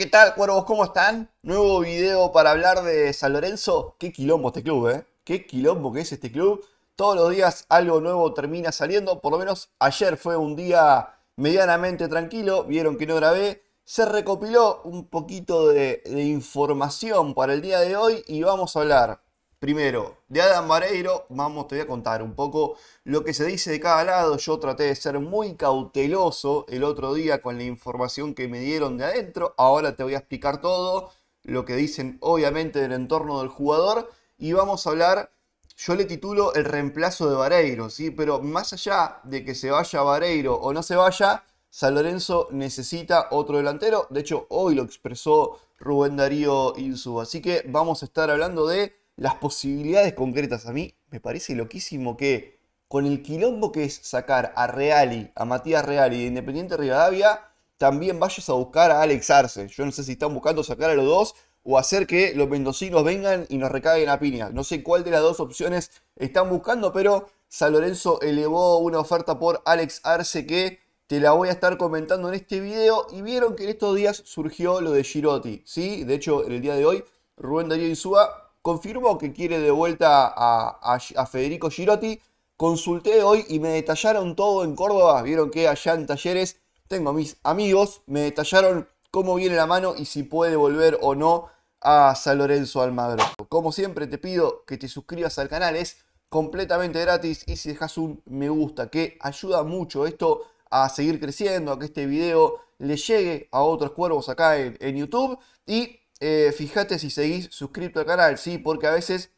¿Qué tal, cuervos? ¿Cómo están? Nuevo video para hablar de San Lorenzo. Qué quilombo este club, ¿eh? Qué quilombo que es este club. Todos los días algo nuevo termina saliendo. Por lo menos ayer fue un día medianamente tranquilo. Vieron que no grabé. Se recopiló un poquito de, de información para el día de hoy y vamos a hablar Primero, de Adam Vareiro, vamos, te voy a contar un poco lo que se dice de cada lado. Yo traté de ser muy cauteloso el otro día con la información que me dieron de adentro. Ahora te voy a explicar todo lo que dicen, obviamente, del entorno del jugador. Y vamos a hablar, yo le titulo el reemplazo de Vareiro, ¿sí? Pero más allá de que se vaya Vareiro o no se vaya, San Lorenzo necesita otro delantero. De hecho, hoy lo expresó Rubén Darío Insúa. Así que vamos a estar hablando de las posibilidades concretas. A mí me parece loquísimo que con el quilombo que es sacar a Reali, a Matías Reali de Independiente Rivadavia, también vayas a buscar a Alex Arce. Yo no sé si están buscando sacar a los dos o hacer que los mendocinos vengan y nos recaguen a piña. No sé cuál de las dos opciones están buscando, pero San Lorenzo elevó una oferta por Alex Arce que te la voy a estar comentando en este video. Y vieron que en estos días surgió lo de Girotti, ¿sí? De hecho, en el día de hoy, Rubén Darío Insúa confirmó que quiere de vuelta a, Federico Girotti. Consulté hoy y me detallaron todo en Córdoba. Vieron que allá en talleres tengo a mis amigos. Me detallaron cómo viene la mano y si puede volver o no a San Lorenzo Almagro. Como siempre te pido que te suscribas al canal. Es completamente gratis y si dejas un me gusta que ayuda mucho esto a seguir creciendo, a que este video le llegue a otros cuervos acá en, en YouTube. Y eh, fíjate si seguís suscrito al canal, sí, porque a veces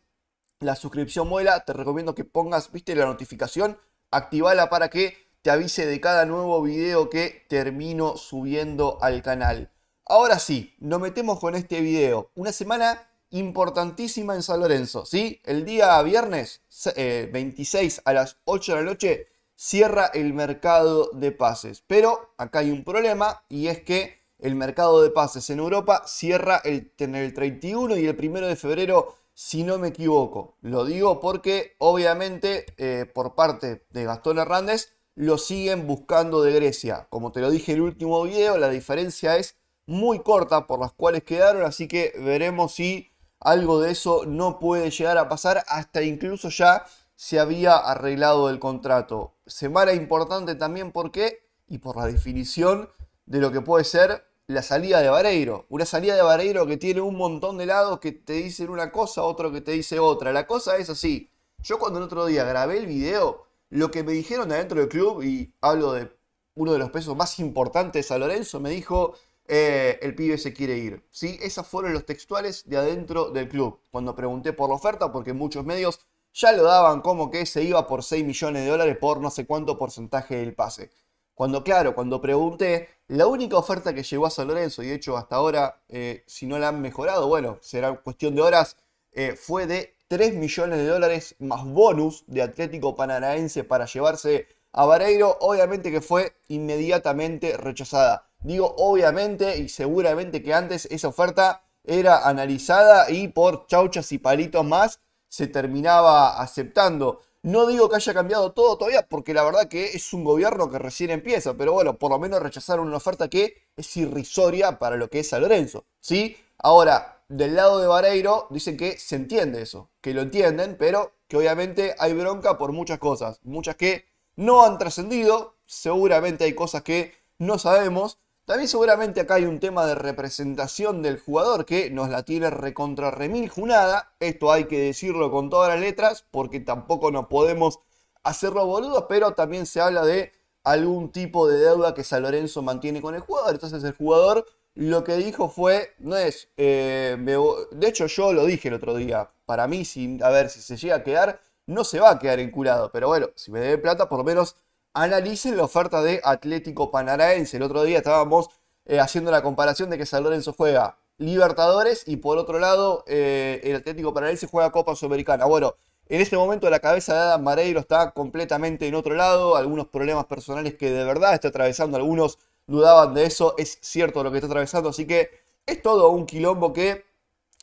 la suscripción muela, te recomiendo que pongas, viste, la notificación, activala para que te avise de cada nuevo video que termino subiendo al canal. Ahora sí, nos metemos con este video. Una semana importantísima en San Lorenzo, ¿sí? El día viernes 26 eh, a las 8 de la noche cierra el mercado de pases. Pero acá hay un problema y es que el mercado de pases en Europa cierra el, el 31 y el 1 de febrero, si no me equivoco. Lo digo porque obviamente eh, por parte de Gastón Hernández lo siguen buscando de Grecia. Como te lo dije en el último video, la diferencia es muy corta por las cuales quedaron, así que veremos si algo de eso no puede llegar a pasar, hasta incluso ya se había arreglado el contrato. Semana importante también porque, y por la definición de lo que puede ser la salida de Vareiro. Una salida de Vareiro que tiene un montón de lados que te dicen una cosa, otro que te dice otra. La cosa es así. Yo cuando el otro día grabé el video, lo que me dijeron de adentro del club, y hablo de uno de los pesos más importantes a Lorenzo, me dijo, eh, el pibe se quiere ir. ¿Sí? esas fueron los textuales de adentro del club. Cuando pregunté por la oferta, porque muchos medios ya lo daban como que se iba por 6 millones de dólares por no sé cuánto porcentaje del pase. Cuando, claro, cuando pregunté, la única oferta que llegó a San Lorenzo, y de hecho hasta ahora, eh, si no la han mejorado, bueno, será cuestión de horas, eh, fue de 3 millones de dólares más bonus de Atlético Panarense para llevarse a Vareiro, obviamente que fue inmediatamente rechazada. Digo obviamente y seguramente que antes esa oferta era analizada y por chauchas y palitos más se terminaba aceptando. No digo que haya cambiado todo todavía, porque la verdad que es un gobierno que recién empieza, pero bueno, por lo menos rechazaron una oferta que es irrisoria para lo que es San Lorenzo, ¿sí? Ahora, del lado de Vareiro dicen que se entiende eso, que lo entienden, pero que obviamente hay bronca por muchas cosas, muchas que no han trascendido, seguramente hay cosas que no sabemos, también seguramente acá hay un tema de representación del jugador que nos la tiene recontra junada. Esto hay que decirlo con todas las letras porque tampoco nos podemos hacerlo boludos, pero también se habla de algún tipo de deuda que San Lorenzo mantiene con el jugador. Entonces el jugador lo que dijo fue, no es, eh, de hecho yo lo dije el otro día, para mí, sin, a ver si se llega a quedar, no se va a quedar enculado, pero bueno, si me debe plata, por lo menos analicen la oferta de Atlético Panaraense. El otro día estábamos eh, haciendo la comparación de que San Lorenzo juega Libertadores y por otro lado eh, el Atlético Panaraense juega Copa Sudamericana. Bueno, en este momento la cabeza de Adam Mareiro está completamente en otro lado, algunos problemas personales que de verdad está atravesando, algunos dudaban de eso, es cierto lo que está atravesando, así que es todo un quilombo que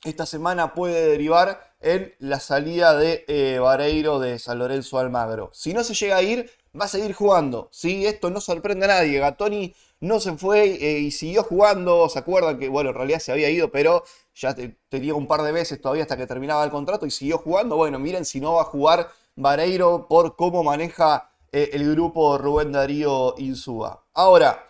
esta semana puede derivar en la salida de eh, de San Lorenzo Almagro. Si no se llega a ir, va a seguir jugando. ¿sí? Esto no sorprende a nadie. Gatoni no se fue eh, y siguió jugando. ¿Se acuerdan que, bueno, en realidad se había ido, pero ya tenía un par de veces todavía hasta que terminaba el contrato y siguió jugando? Bueno, miren si no va a jugar Vareiro por cómo maneja eh, el grupo Rubén Darío Insúa. Ahora.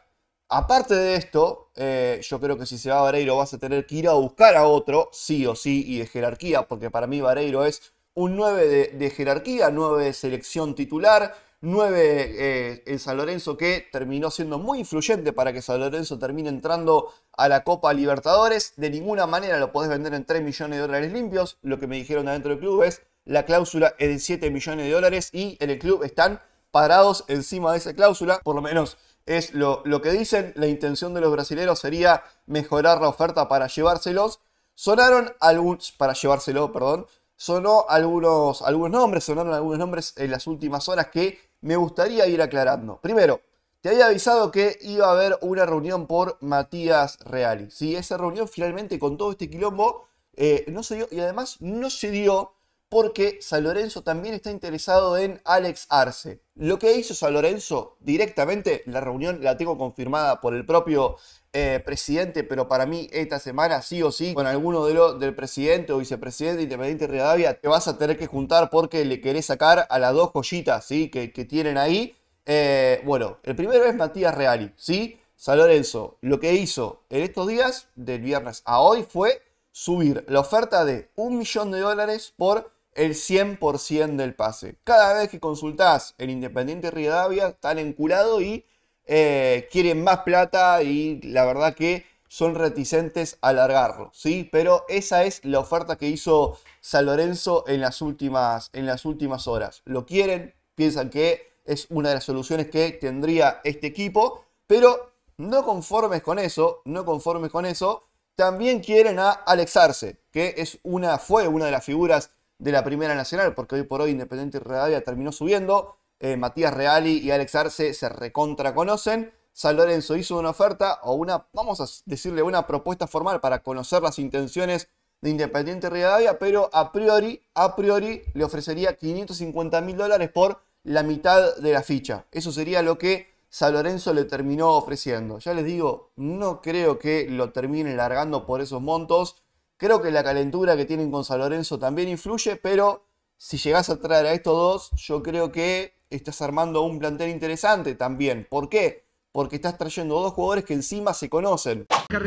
Aparte de esto, eh, yo creo que si se va Vareiro vas a tener que ir a buscar a otro, sí o sí, y de jerarquía, porque para mí Vareiro es un 9 de, de jerarquía, 9 de selección titular, 9 eh, en San Lorenzo que terminó siendo muy influyente para que San Lorenzo termine entrando a la Copa Libertadores. De ninguna manera lo podés vender en 3 millones de dólares limpios. Lo que me dijeron adentro del club es la cláusula es de 7 millones de dólares y en el club están parados encima de esa cláusula. Por lo menos es lo, lo que dicen. La intención de los brasileños sería mejorar la oferta para llevárselos. Sonaron algunos, para llevárselo, perdón, sonó algunos, algunos nombres, sonaron algunos nombres en las últimas horas que me gustaría ir aclarando. Primero, te había avisado que iba a haber una reunión por Matías Reali. Sí, esa reunión finalmente con todo este quilombo eh, no se dio y además no se dio porque San Lorenzo también está interesado en Alex Arce. Lo que hizo San Lorenzo directamente, la reunión la tengo confirmada por el propio eh, presidente, pero para mí esta semana sí o sí, con alguno de los del presidente o vicepresidente independiente de Rivadavia, te vas a tener que juntar porque le querés sacar a las dos joyitas ¿sí? que, tienen ahí. Eh, bueno, el primero es Matías Reali, ¿sí? San Lorenzo, lo que hizo en estos días, del viernes a hoy, fue subir la oferta de un millón de dólares por el 100% del pase. Cada vez que consultás el Independiente Rivadavia, están enculado y eh, quieren más plata y la verdad que son reticentes a alargarlo, ¿sí? Pero esa es la oferta que hizo San Lorenzo en las últimas, en las últimas horas. Lo quieren, piensan que es una de las soluciones que tendría este equipo, pero no conformes con eso, no conformes con eso, también quieren a Alex Arce, que es una, fue una de las figuras de la Primera Nacional, porque hoy por hoy Independiente y Rivadavia terminó subiendo. Eh, Matías Reali y Alex Arce se recontra conocen. San Lorenzo hizo una oferta o una, vamos a decirle, una propuesta formal para conocer las intenciones de Independiente Rivadavia, pero a priori, a priori le ofrecería 550 mil dólares por la mitad de la ficha. Eso sería lo que San Lorenzo le terminó ofreciendo. Ya les digo, no creo que lo termine largando por esos montos. Creo que la calentura que tienen con San Lorenzo también influye, pero si llegás a traer a estos dos, yo creo que estás armando un plantel interesante también. ¿Por qué? Porque estás trayendo dos jugadores que encima se conocen. La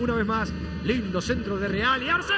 una vez más. Lindo centro de Reali. ¡Arce!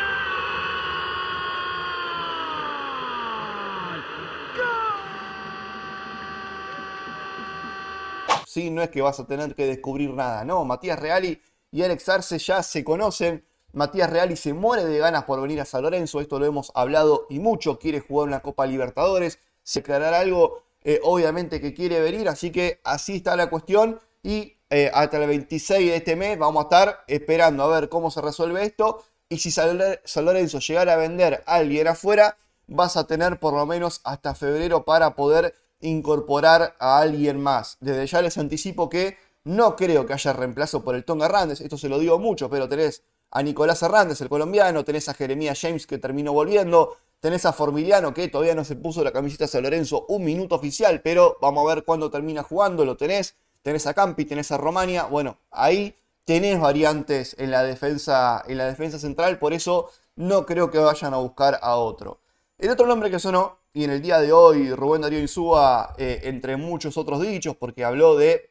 Sí, no es que vas a tener que descubrir nada, no. Matías Reali y Alex Arce ya se conocen. Matías Real y se muere de ganas por venir a San Lorenzo, esto lo hemos hablado y mucho, quiere jugar una Copa Libertadores, se aclarar algo, eh, obviamente que quiere venir, así que así está la cuestión y eh, hasta el 26 de este mes vamos a estar esperando a ver cómo se resuelve esto y si San Lorenzo llegara a vender a alguien afuera, vas a tener por lo menos hasta febrero para poder incorporar a alguien más. Desde ya les anticipo que no creo que haya reemplazo por el Tonga Hernández, esto se lo digo mucho, pero tenés a Nicolás Hernández, el colombiano, tenés a Jeremías James que terminó volviendo, tenés a Formiliano que todavía no se puso la camiseta San Lorenzo, un minuto oficial, pero vamos a ver cuándo termina jugando, lo tenés, tenés a Campi, tenés a Romania, bueno, ahí tenés variantes en la defensa, en la defensa central, por eso no creo que vayan a buscar a otro. El otro nombre que sonó, y en el día de hoy Rubén Darío Insúa, eh, entre muchos otros dichos, porque habló de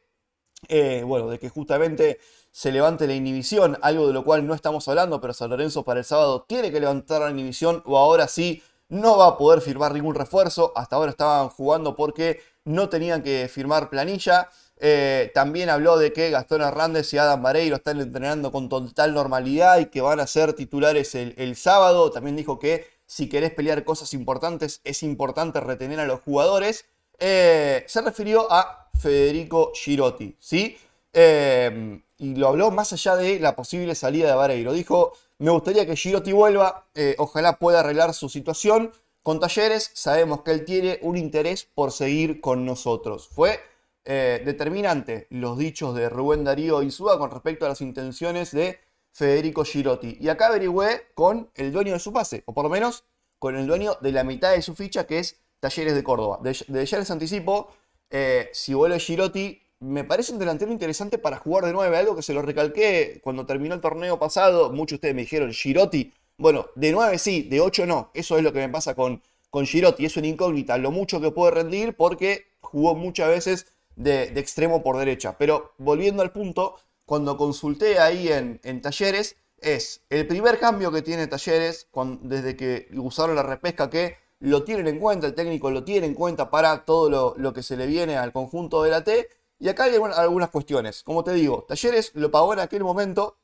eh, bueno, de que justamente se levante la inhibición, algo de lo cual no estamos hablando, pero San Lorenzo para el sábado tiene que levantar la inhibición o ahora sí no va a poder firmar ningún refuerzo. Hasta ahora estaban jugando porque no tenían que firmar planilla. Eh, también habló de que Gastón Hernández y Adam Vareiro están entrenando con total normalidad y que van a ser titulares el, el sábado. También dijo que si querés pelear cosas importantes es importante retener a los jugadores. Eh, se refirió a Federico Girotti, ¿sí? Em, y lo habló más allá de la posible salida de Vareiro. Dijo, me gustaría que Girotti vuelva, eh, ojalá pueda arreglar su situación. Con Talleres sabemos que él tiene un interés por seguir con nosotros. Fue eh, determinante los dichos de Rubén Darío y Insúa con respecto a las intenciones de Federico Girotti. Y acá averigüé con el dueño de su pase, o por lo menos con el dueño de la mitad de su ficha, que es Talleres de Córdoba. De, ya les anticipo, eh, si vuelve Girotti, me parece un delantero interesante para jugar de 9, algo que se lo recalqué cuando terminó el torneo pasado, muchos de ustedes me dijeron, Girotti, bueno, de 9 sí, de 8 no, eso es lo que me pasa con, con Girotti, es una incógnita, lo mucho que puede rendir porque jugó muchas veces de, extremo por derecha, pero volviendo al punto, cuando consulté ahí en, en Talleres, es el primer cambio que tiene Talleres desde que usaron la repesca que lo tienen en cuenta, el técnico lo tiene en cuenta para todo lo, que se le viene al conjunto de la T. Y acá hay algunas cuestiones. Como te digo, Talleres lo pagó en aquel momento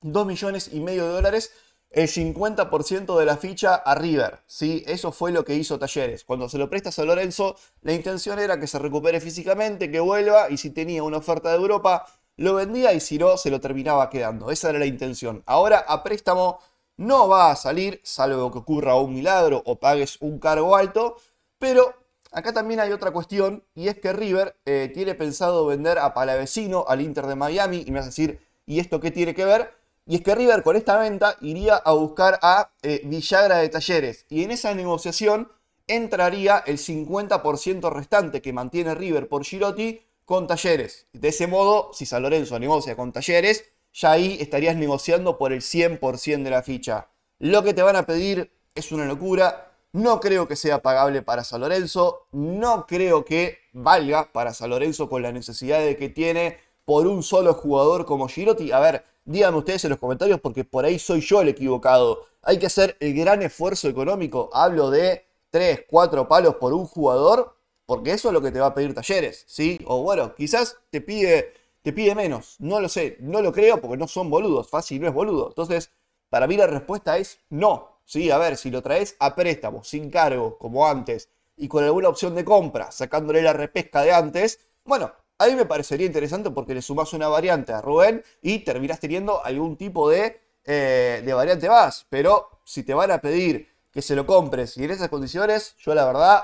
2 millones y medio de dólares, el 50% de la ficha a River. ¿sí? Eso fue lo que hizo Talleres. Cuando se lo prestas a Lorenzo, la intención era que se recupere físicamente, que vuelva y si tenía una oferta de Europa, lo vendía y si no, se lo terminaba quedando. Esa era la intención. Ahora a préstamo no va a salir, salvo que ocurra un milagro o pagues un cargo alto, pero acá también hay otra cuestión y es que River eh, tiene pensado vender a Palavecino al Inter de Miami y me vas a decir, ¿y esto qué tiene que ver? Y es que River con esta venta iría a buscar a eh, Villagra de Talleres y en esa negociación entraría el 50% restante que mantiene River por Girotti con Talleres. De ese modo, si San Lorenzo negocia con Talleres, ya ahí estarías negociando por el 100% de la ficha. Lo que te van a pedir es una locura. No creo que sea pagable para San Lorenzo. No creo que valga para San Lorenzo con la necesidad de que tiene por un solo jugador como Girotti. A ver, díganme ustedes en los comentarios porque por ahí soy yo el equivocado. Hay que hacer el gran esfuerzo económico. Hablo de 3, 4 palos por un jugador porque eso es lo que te va a pedir Talleres, ¿sí? O bueno, quizás te pide te pide menos. No lo sé, no lo creo porque no son boludos. Fácil no es boludo. Entonces, para mí la respuesta es no. Sí, a ver, si lo traes a préstamo, sin cargo, como antes, y con alguna opción de compra, sacándole la repesca de antes, bueno, a mí me parecería interesante porque le sumás una variante a Rubén y terminás teniendo algún tipo de, eh, de variante más. Pero si te van a pedir que se lo compres y en esas condiciones, yo la verdad,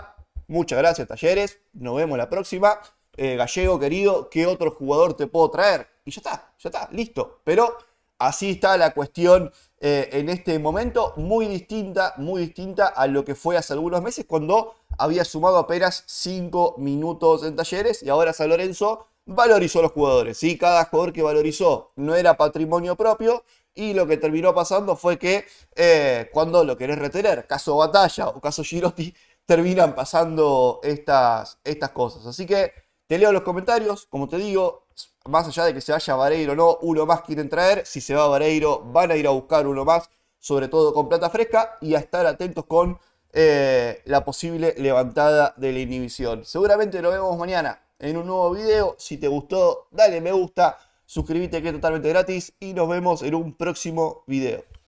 muchas gracias, talleres. Nos vemos la próxima. Eh, gallego querido, ¿qué otro jugador te puedo traer? Y ya está, ya está, listo. Pero así está la cuestión eh, en este momento, muy distinta, muy distinta a lo que fue hace algunos meses cuando había sumado apenas 5 minutos en talleres y ahora San Lorenzo valorizó a los jugadores. ¿sí? Cada jugador que valorizó no era patrimonio propio. Y lo que terminó pasando fue que eh, cuando lo querés retener, caso Batalla o caso Girotti, terminan pasando estas, estas cosas. Así que te leo los comentarios, como te digo, más allá de que se vaya Vareiro o no, uno más quieren traer. Si se va Vareiro, van a ir a buscar uno más, sobre todo con plata fresca, y a estar atentos con eh, la posible levantada de la inhibición. Seguramente nos vemos mañana en un nuevo video. Si te gustó, dale me gusta, suscríbete que es totalmente gratis y nos vemos en un próximo video.